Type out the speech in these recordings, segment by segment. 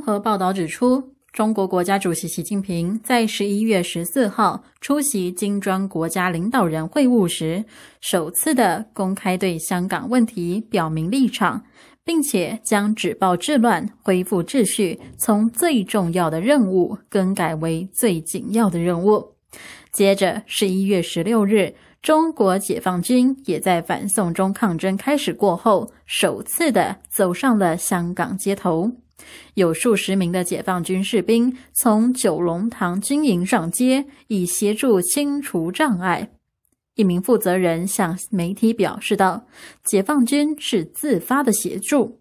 合报道指出，中国国家主席习近平在十一月十四号出席金砖国家领导人会晤时，首次的公开对香港问题表明立场，并且将止暴制乱、恢复秩序从最重要的任务更改为最紧要的任务。接着，十一月十六日，中国解放军也在反送中抗争开始过后，首次的走上了香港街头。有数十名的解放军士兵从九龙塘军营上街，以协助清除障碍。一名负责人向媒体表示道：“解放军是自发的协助。”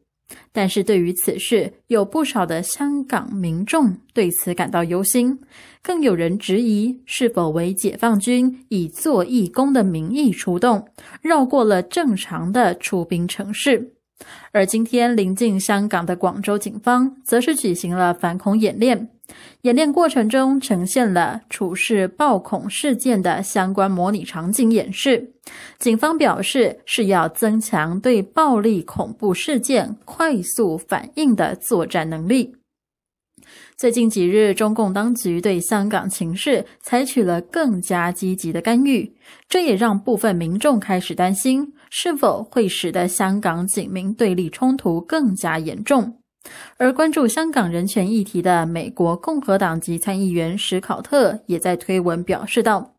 但是，对于此事，有不少的香港民众对此感到忧心，更有人质疑是否为解放军以做义工的名义出动，绕过了正常的出兵城市。而今天临近香港的广州警方，则是举行了反恐演练。演练过程中呈现了处事暴恐事件的相关模拟场景演示。警方表示，是要增强对暴力恐怖事件快速反应的作战能力。最近几日，中共当局对香港情势采取了更加积极的干预，这也让部分民众开始担心。是否会使得香港警民对立冲突更加严重？而关注香港人权议题的美国共和党籍参议员史考特也在推文表示道：“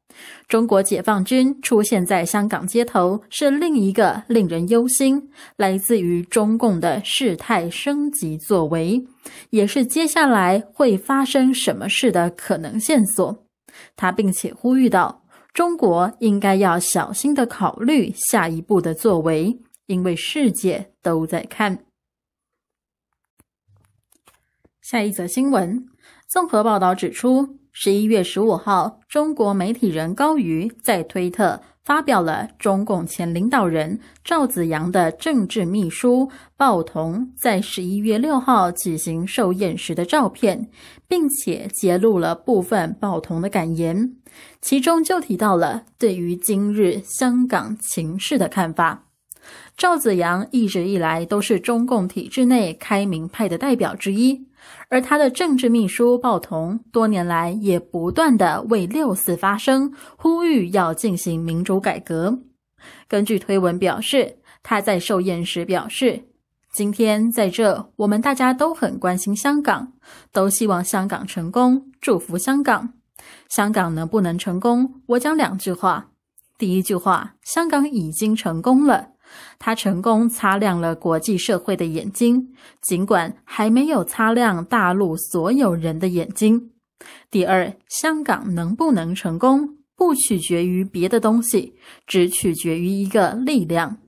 中国解放军出现在香港街头，是另一个令人忧心、来自于中共的事态升级作为，也是接下来会发生什么事的可能线索。”他并且呼吁道。中国应该要小心的考虑下一步的作为，因为世界都在看。下一则新闻，综合报道指出，十一月十五号，中国媒体人高瑜在推特。发表了中共前领导人赵子阳的政治秘书鲍同在十一月六号举行寿宴时的照片，并且揭露了部分鲍同的感言，其中就提到了对于今日香港情势的看法。赵子阳一直以来都是中共体制内开明派的代表之一。而他的政治秘书鲍同多年来也不断的为六四发声，呼吁要进行民主改革。根据推文表示，他在寿宴时表示：“今天在这，我们大家都很关心香港，都希望香港成功，祝福香港。香港能不能成功？我讲两句话。第一句话，香港已经成功了。”他成功擦亮了国际社会的眼睛，尽管还没有擦亮大陆所有人的眼睛。第二，香港能不能成功，不取决于别的东西，只取决于一个力量。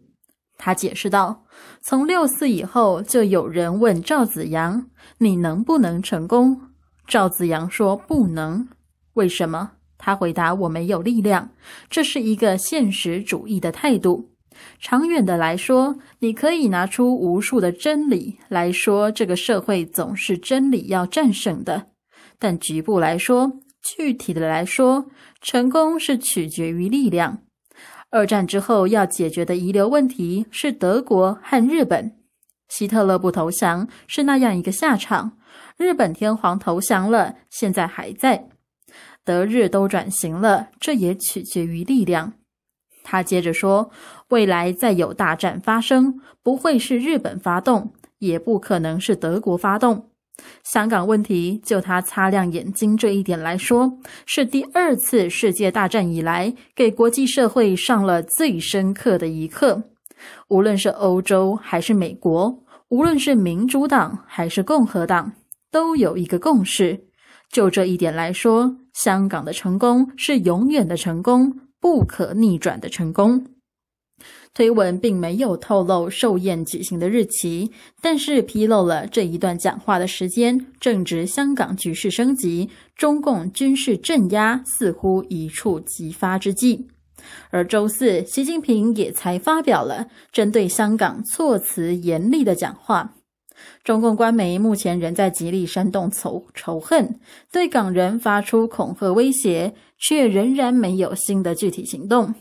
他解释道：“从六四以后，就有人问赵子阳，你能不能成功？”赵子阳说：“不能。”为什么？他回答：“我没有力量。”这是一个现实主义的态度。长远的来说，你可以拿出无数的真理来说，这个社会总是真理要战胜的。但局部来说，具体的来说，成功是取决于力量。二战之后要解决的遗留问题是德国和日本，希特勒不投降是那样一个下场，日本天皇投降了，现在还在，德日都转型了，这也取决于力量。他接着说：“未来再有大战发生，不会是日本发动，也不可能是德国发动。香港问题，就他擦亮眼睛这一点来说，是第二次世界大战以来给国际社会上了最深刻的一课。无论是欧洲还是美国，无论是民主党还是共和党，都有一个共识。就这一点来说，香港的成功是永远的成功。”不可逆转的成功。推文并没有透露寿宴举行的日期，但是披露了这一段讲话的时间正值香港局势升级、中共军事镇压似乎一触即发之际。而周四，习近平也才发表了针对香港措辞严厉的讲话。中共官媒目前仍在极力煽动仇仇恨，对港人发出恐吓威胁，却仍然没有新的具体行动。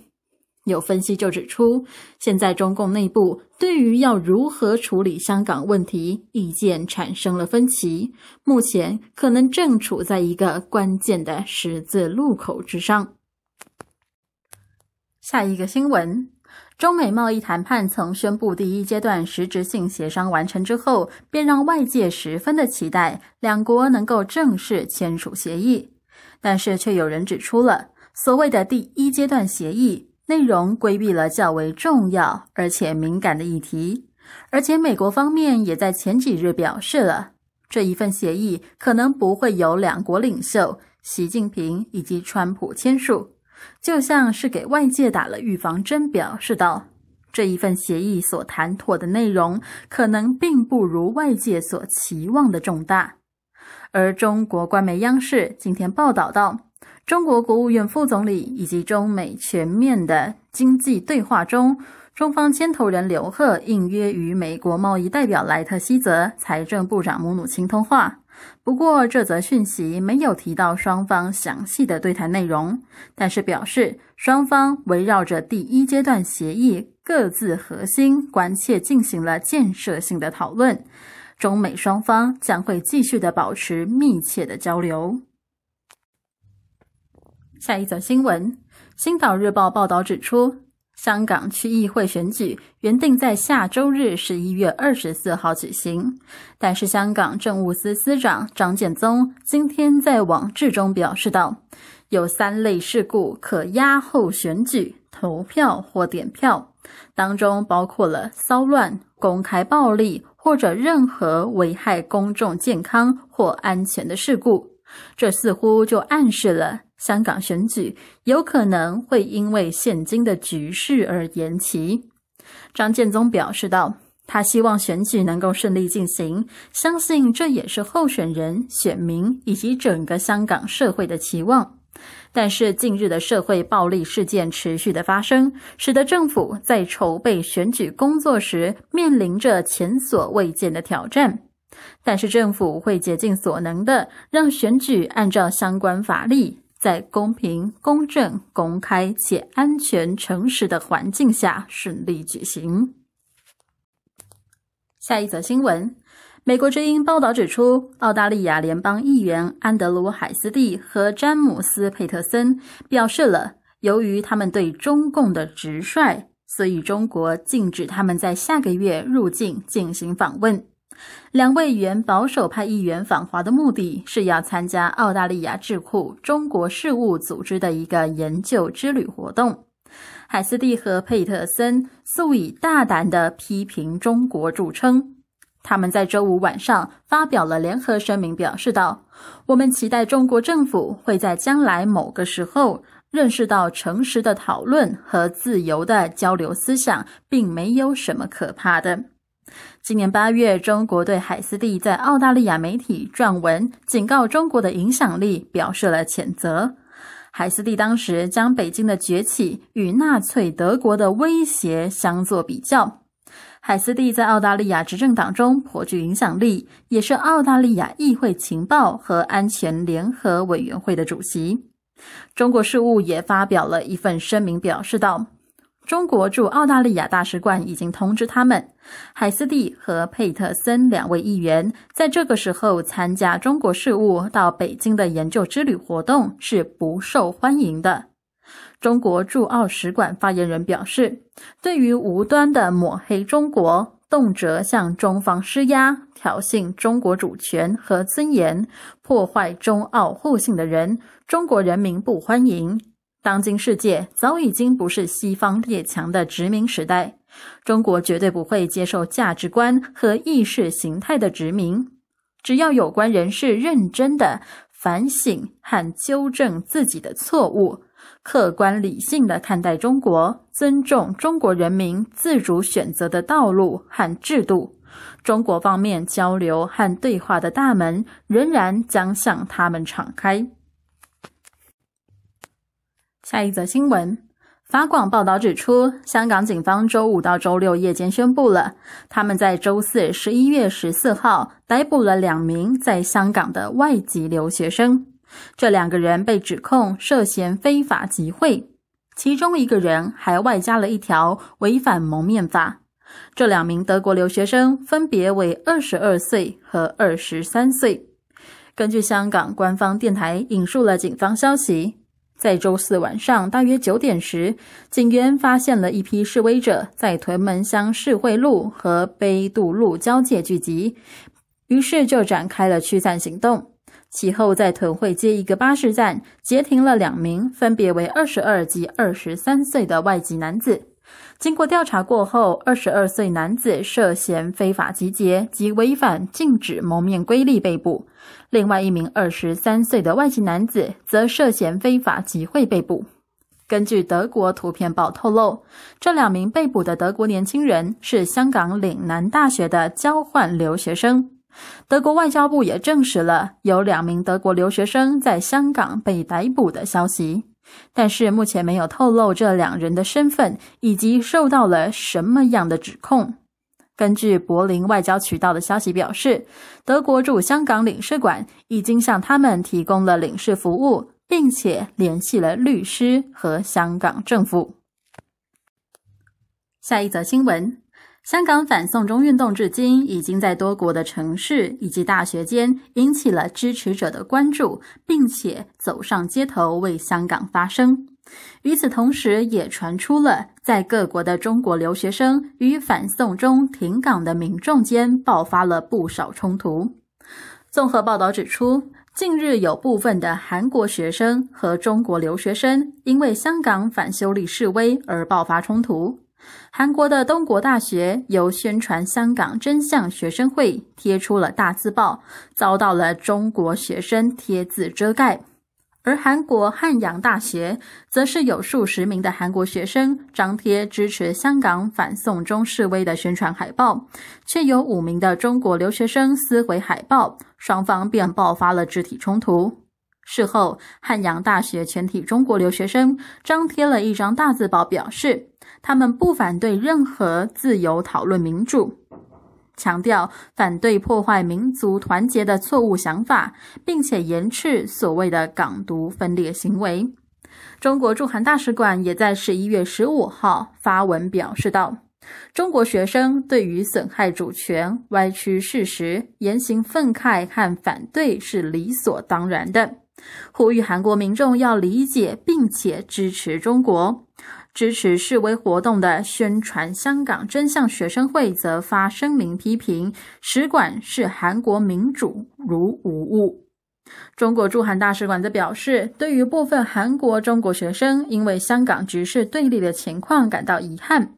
有分析就指出，现在中共内部对于要如何处理香港问题，意见产生了分歧，目前可能正处在一个关键的十字路口之上。下一个新闻。中美贸易谈判曾宣布第一阶段实质性协商完成之后，便让外界十分的期待两国能够正式签署协议。但是，却有人指出了所谓的第一阶段协议内容规避了较为重要而且敏感的议题，而且美国方面也在前几日表示了这一份协议可能不会由两国领袖习近平以及川普签署。就像是给外界打了预防针，表示道，这一份协议所谈妥的内容可能并不如外界所期望的重大。而中国官媒央视今天报道道，中国国务院副总理以及中美全面的经济对话中，中方牵头人刘鹤应约与美国贸易代表莱特希泽、财政部长姆努钦通话。不过，这则讯息没有提到双方详细的对谈内容，但是表示双方围绕着第一阶段协议各自核心关切进行了建设性的讨论。中美双方将会继续的保持密切的交流。下一则新闻，《星岛日报》报道指出。香港区议会选举原定在下周日十一月二十四号举行，但是香港政务司司长张建宗今天在网志中表示道：“有三类事故可压后选举投票或点票，当中包括了骚乱、公开暴力或者任何危害公众健康或安全的事故。”这似乎就暗示了。香港选举有可能会因为现今的局势而延期。张建宗表示道：“他希望选举能够顺利进行，相信这也是候选人、选民以及整个香港社会的期望。但是，近日的社会暴力事件持续的发生，使得政府在筹备选举工作时面临着前所未见的挑战。但是，政府会竭尽所能的让选举按照相关法律在公平、公正、公开且安全、诚实的环境下顺利举行。下一则新闻：美国之音报道指出，澳大利亚联邦议员安德鲁·海斯蒂和詹姆斯·佩特森表示了，由于他们对中共的直率，所以中国禁止他们在下个月入境进行访问。两位原保守派议员访华的目的是要参加澳大利亚智库中国事务组织的一个研究之旅活动。海斯蒂和佩特森素以大胆的批评中国著称。他们在周五晚上发表了联合声明，表示道：“我们期待中国政府会在将来某个时候认识到，诚实的讨论和自由的交流思想并没有什么可怕的。”今年八月，中国对海斯蒂在澳大利亚媒体撰文警告中国的影响力表示了谴责。海斯蒂当时将北京的崛起与纳粹德国的威胁相作比较。海斯蒂在澳大利亚执政党中颇具影响力，也是澳大利亚议会情报和安全联合委员会的主席。中国事务也发表了一份声明，表示道。中国驻澳大利亚大使馆已经通知他们，海斯蒂和佩特森两位议员在这个时候参加中国事务到北京的研究之旅活动是不受欢迎的。中国驻澳使馆发言人表示，对于无端的抹黑中国、动辄向中方施压、挑衅中国主权和尊严、破坏中澳互信的人，中国人民不欢迎。当今世界早已经不是西方列强的殖民时代，中国绝对不会接受价值观和意识形态的殖民。只要有关人士认真的反省和纠正自己的错误，客观理性的看待中国，尊重中国人民自主选择的道路和制度，中国方面交流和对话的大门仍然将向他们敞开。下一则新闻，法广报道指出，香港警方周五到周六夜间宣布了，他们在周四十一月十四号逮捕了两名在香港的外籍留学生。这两个人被指控涉嫌非法集会，其中一个人还外加了一条违反蒙面法。这两名德国留学生分别为二十二岁和二十三岁。根据香港官方电台引述了警方消息。在周四晚上大约九点时，警员发现了一批示威者在屯门乡市会路和杯渡路交界聚集，于是就展开了驱散行动。其后，在屯汇街一个巴士站截停了两名分别为二十二及二十三岁的外籍男子。经过调查过后，二十二岁男子涉嫌非法集结及违反禁止蒙面规例被捕。另外一名二十三岁的外籍男子则涉嫌非法集会被捕。根据德国《图片报》透露，这两名被捕的德国年轻人是香港岭南大学的交换留学生。德国外交部也证实了有两名德国留学生在香港被逮捕的消息。但是目前没有透露这两人的身份以及受到了什么样的指控。根据柏林外交渠道的消息表示，德国驻香港领事馆已经向他们提供了领事服务，并且联系了律师和香港政府。下一则新闻。香港反送中运动至今已经在多国的城市以及大学间引起了支持者的关注，并且走上街头为香港发声。与此同时，也传出了在各国的中国留学生与反送中停港的民众间爆发了不少冲突。综合报道指出，近日有部分的韩国学生和中国留学生因为香港反修例示威而爆发冲突。韩国的东国大学由宣传香港真相学生会贴出了大字报，遭到了中国学生贴字遮盖；而韩国汉阳大学则是有数十名的韩国学生张贴支持香港反送中示威的宣传海报，却有五名的中国留学生撕毁海报，双方便爆发了肢体冲突。事后，汉阳大学全体中国留学生张贴了一张大字报，表示他们不反对任何自由讨论民主，强调反对破坏民族团结的错误想法，并且严斥所谓的港独分裂行为。中国驻韩大使馆也在十一月十五号发文表示道：“中国学生对于损害主权、歪曲事实、言行愤慨和反对是理所当然的。”呼吁韩国民众要理解并且支持中国，支持示威活动的宣传。香港真相学生会则发声明批评使馆视韩国民主如无物。中国驻韩大使馆则表示，对于部分韩国中国学生因为香港局势对立的情况感到遗憾。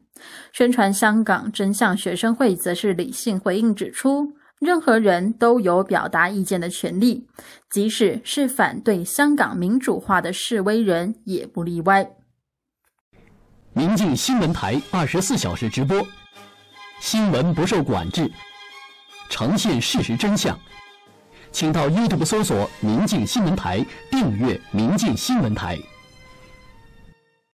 宣传香港真相学生会则是理性回应，指出。任何人都有表达意见的权利，即使是反对香港民主化的示威人也不例外。明镜新闻台二十四小时直播，新闻不受管制，呈现事实真相。请到 YouTube 搜索“明镜新闻台”，订阅“明镜新闻台”。